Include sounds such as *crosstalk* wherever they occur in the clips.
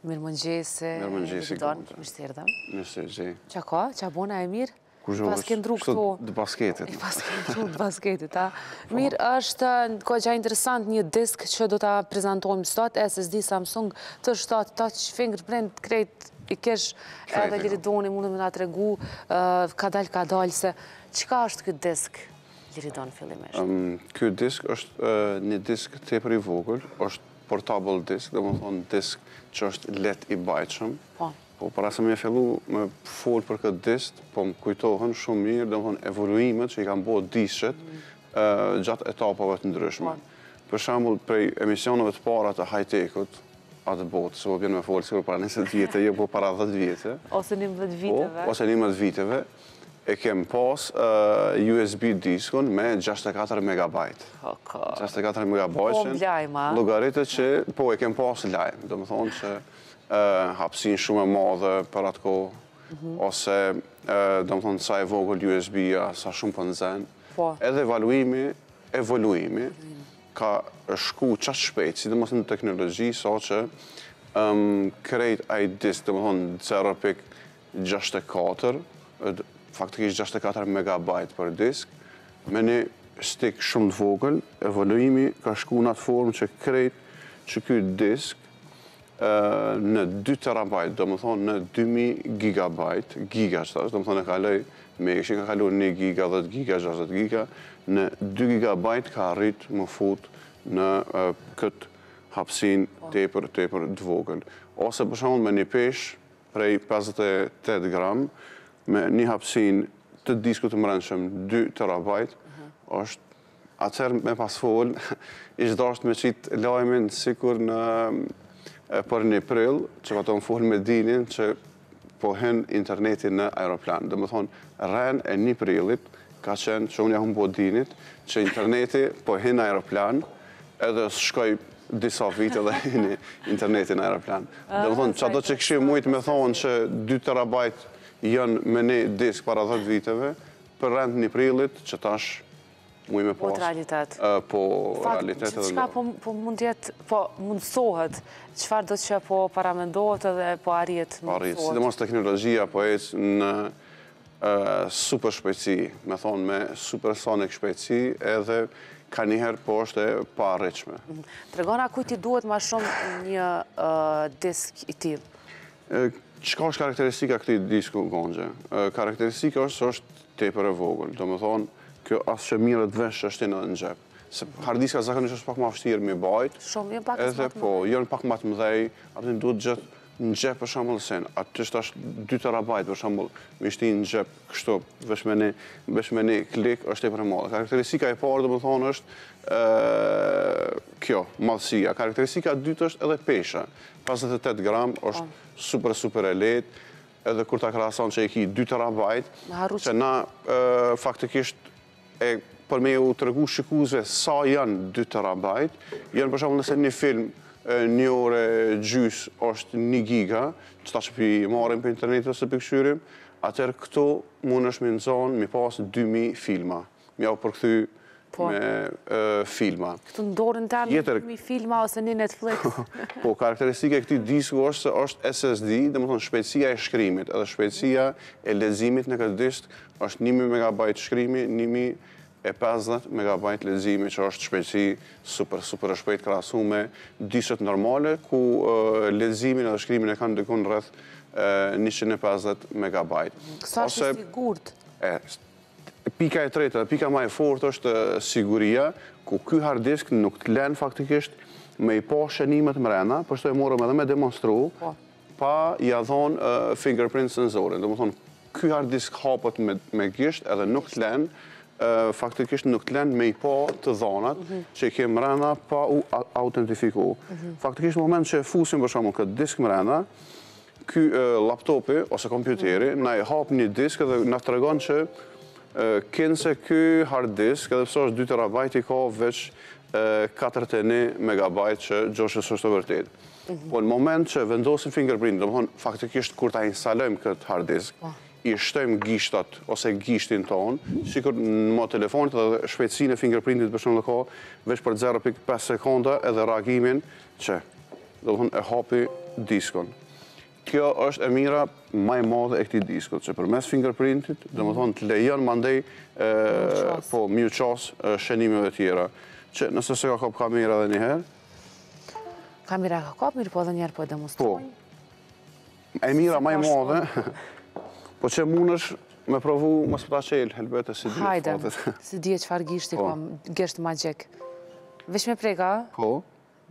Mirë mëngjesi. Mirë mëngjesi, Gonta. Mirë së erdëm. Mirë së erdëm. Qa ka? Qa bona e mirë? Kushtë? Pas ke ndru këtu. Dë basketit. Pas *laughs* basketit. ndru dë basketit, ta. Mirë është, ko që a interesant, një disk që do të prezentojmë sot, SSD Samsung, të shtatë, ta që fingrë brend krejt i kesh edhe gjithë doni, mundë me nga të regu, ka dalë, ka dalë, se qka është këtë disk? Liridon fillimisht. Kjo disk është një disk të e për i vogël, është portable disk, dhe më thonë disk që është let i bajqëm. Po, për po, asë me e fillu me full për këtë disk, po më kujtohen shumë mirë, dhe më thonë evoluimet që i kam bëhë diskët gjatë etapave të ndryshme. Po. Për shambull, prej emisionove të para të high-tech-ut, atë botë, se po pjenë me folë, sikur para 20 vjetë, jo po para 10 vjetë. Ose 11 po, viteve. Ose 11 mëdhët viteve e kem pos eh, USB diskon me 64 MB. 64 MB. Po mblajma. Logaritët që, po e kem pos lajmë, do më thonë që eh, hapsin shumë e madhe për atë kohë, mhm. ose eh, do më thonë sa e vogël USB-a, sa shumë për nëzen. Po. Edhe evaluimi, evoluimi, ka shku qatë shpejt, si dhe më thonë teknologi, sa që krejt i disk, do më thonë 0.64, faktikisht 64 MB për disk, me një stik shumë të vogël, evoluimi ka shku në atë formë që krejt që kjoj disk në 2 TB, do më thonë në 2000 GB, giga që thashtë, do më thonë e kaloj, me e ka kalu 1 giga, 10 giga, 60 giga, në 2 GB ka rritë më fut në këtë hapsin tepër, tepër të vogël. Ose përshonë me një pesh prej 58 gramë, me një hapsin të disku të mërënshëm 2 terabajt, është atëherë me pas folë, *laughs* ishtë dashtë me qitë lajmin sikur në për një prill, që ka tonë folë me dinin që pohen internetin në aeroplan. Dhe më thonë, rren e një prillit ka qenë që unë ja po dinit që interneti pohen aeroplan edhe së shkoj disa vite dhe një *laughs* internetin aeroplan. Dhe ah, më thonë, që ato që këshim mujtë me thonë që 2 terabajt janë me ne disk para 10 viteve, për rend një prillit që tash mu i me pas. Po të realitet. Po realitet edhe në. Po, po mund jetë, po mundësohet, qëfar do që po paramendohet edhe po arjet mundësohet. Arjet, si dhe mos teknologjia, po eqë në super shpeci, me thonë me super sonic shpeci, edhe ka njëherë po është e pa rrëqme. Mhm. Tregona, kujti duhet ma shumë një disk i tim? Qëka është karakteristika këti disku gongje? Karakteristika është së është tepër e vogël, do më thonë, kjo asë që mirë të vesh është të në gjepë. Se hardiska zakonisht është pak ma fështirë me bajt. Shumë, jënë pak po, më të Po, jo jënë pak më të mëdhej, atë në duhet gjithë në gjep për në sen, atë të shtash 2 terabajt për shambull, me ishte në gjep kështu, vesh një klik, është e për e madhe. Karakteristika e parë, dhe më thonë, është kjo, madhësia. Karakteristika dytë është edhe pesha. 58 gram, është po. super, super e letë, edhe kur ta krason që e ki 2 terabajt, që na faktikisht e për me ju të regu shikuzve sa janë 2 terabajt, janë për shumë, nëse një film, një ore gjysë është një giga, që ta shpi marim për internetet së këshyrim, atër këto mund është me nëzonë me pasë 2.000 filma. Po. Me au përkëthy me filma. Këtë ndorën ta me 2.000 filma ose një Netflix? *laughs* Po, karakteristike këti disku është se është SSD, dhe më thonë shpecia e shkrimit, edhe shpecia e lezimit në këtë disk është 1.000 MB shkrimi, 1.000 e 50 MB lezimi që është shpeci super, super shpejt krasu me dishet normale, ku lezimin edhe shkrimin e kanë dykun rrëth 150 MB. Kësa është i sigurët? Pika e tretë dhe pika ma e fortë është siguria, ku ky hardisk nuk të len faktikisht me i po shenimet mrena, përshëto e morëm edhe me demonstru, po. pa i adhon fingerprint sensorin. Dhe më thonë, ky hardisk hapët me gjisht edhe nuk të lenë, faktikisht nuk të lenë me i po të dhonat që i ke mrena pa u autentifiku. Faktikisht në moment që fusim përshamu në këtë disk mrena, këj laptopi ose kompjuteri mhm. na i hapë një disk dhe na të regon që kënë se këj hard disk edhe përso është 2 TB i ka veç 41 MB që gjoshës është të vërtit. Mhm. Po në moment që vendosim fingerprint, do më thonë faktikisht kur ta instalojmë këtë hard disk, po i shtojmë gishtat ose gishtin tonë, sikur në më telefonit dhe shpecine fingerprintit për shumë dhe ko, vesh për 0.5 sekonda edhe reagimin që, dhe thënë e hapi diskon. Kjo është e mira maj modhe e këti diskot, që për mes fingerprintit dhe më thonë të lejën mandej po mjë qas shenime dhe tjera. Që nëse se ka kap kamera dhe njëherë? Kamera ka kap, mirë po dhe njëherë po e demonstrojnë. Po. E mira maj modhe, Po që është me provu më së përta qelë, helbete, si dhjetë fatet. Hajde, *laughs* si dhjetë qëfar gishti, po, gishtë ma gjekë. Vesh me prega? Po.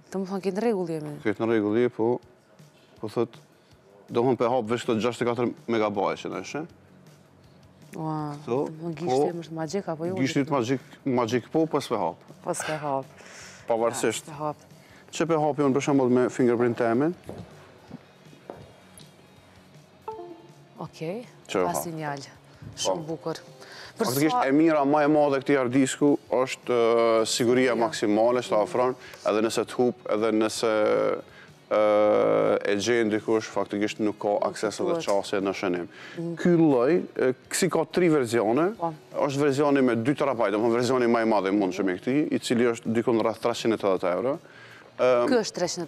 Të më thonë, këtë në regulli e Këtë në regulli, po. Po thëtë, dohën për hapë vesh të 64 megabaj që në shë. Ua, të më gishti po, më shtë ma gjekë, apo jo? Gishti të ma gjekë, po, pas për hapë. Pas për hapë. Pavarësisht. Që për hapë, jo në për me fingerprint temin. Okej, pa sinjal, po. shumë bukur. Faktikisht e mira ma e madhe këti ardisku është siguria maksimale që të afron, edhe nëse të hup, edhe nëse e gjenë dikush, faktikisht nuk ka aksesë dhe qasje në shënim. Mm. Ky loj, kësi ka tri verzione, po. është verzioni me 2 terabajtë, më verzioni ma e madhe mund që me këti, i cili është dikun rrath 380 euro, Ehm, ky është 300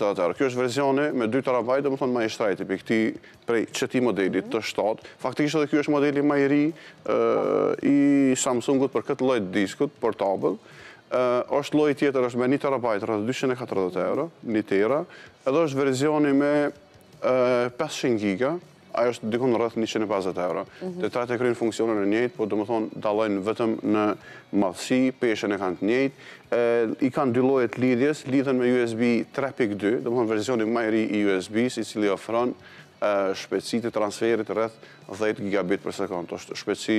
të atërë. Ky është versioni me 2 terabajt, dhe më thonë ma i shtrajti për këti prej qëti modelit të shtatë. Faktikisht edhe ky është modeli ma i ri i Samsungut për këtë lojt diskut, për tabel. është lojt tjetër është me 1 terabajt, rrëtë 240 euro, 1 tera, edhe është versioni me 500 giga, ajo është dikon rrëth 150 euro. Detajt e krynë funksionën e njëjtë, po do më thonë dalojnë vetëm në madhësi, peshen e kanë të njëjtë. I kanë dy lojët lidhjes, lidhen me USB 3.2, do më thonë versioni majri i USB, si cili ofronë shpeci të transferit rrëth 10 gigabit për sekundë. Shpeci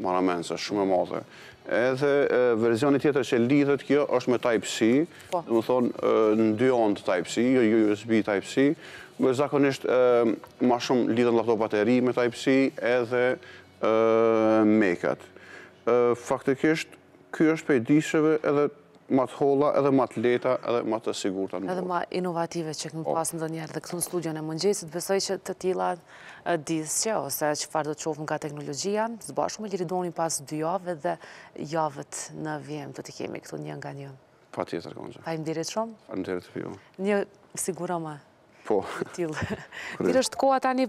maramen, se shumë e madhe. Edhe verzioni tjetër që lidhët kjo është me Type-C, po. dhe më thonë në dy onë të Type-C, jo USB Type-C, më zakonisht ma shumë lidhën lafto bateri me Type-C edhe mekat. Faktikisht, kjo është pejdisheve edhe ma të holla edhe ma të leta edhe ma të sigurta Edhe ma inovative që këmë po. pasë në dhe njerë dhe këtu në studion e mëngjesit, besoj që të tila disqe ose që farë do të qofë nga teknologjia, zbashku me liridoni pas dy jave dhe javët në vjem të të kemi këtu një nga njën. Pa tjetër, Gonzo. Pa im dirit shumë? Pa im dirit të Një sigurama. Po. Tilë. Tilë është koha tani.